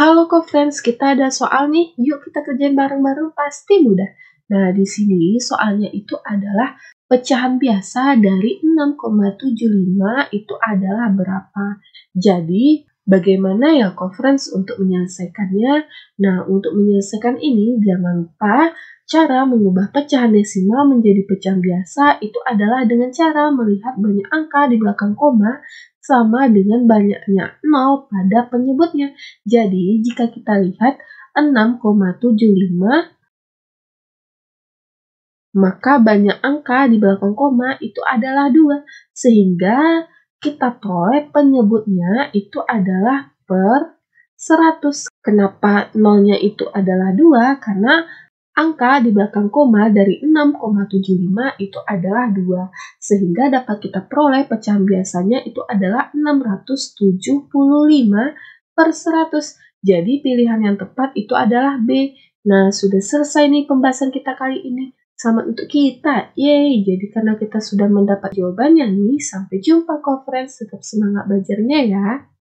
Halo co-friends, kita ada soal nih, yuk kita kerjain bareng-bareng, pasti mudah. Nah, di sini soalnya itu adalah pecahan biasa dari 6,75 itu adalah berapa. Jadi, bagaimana ya friends untuk menyelesaikannya? Nah, untuk menyelesaikan ini jangan lupa cara mengubah pecahan desimal menjadi pecahan biasa itu adalah dengan cara melihat banyak angka di belakang koma sama dengan banyaknya 0 pada penyebutnya. Jadi, jika kita lihat 6,75 maka banyak angka di belakang koma itu adalah dua sehingga kita peroleh penyebutnya itu adalah per 100. Kenapa nolnya itu adalah dua? Karena Angka di belakang koma dari 6,75 itu adalah 2, sehingga dapat kita peroleh pecahan biasanya itu adalah 675 per 100. Jadi pilihan yang tepat itu adalah B. Nah, sudah selesai nih pembahasan kita kali ini. Selamat untuk kita. Yeay, jadi karena kita sudah mendapat jawabannya nih, sampai jumpa conference, tetap semangat belajarnya ya.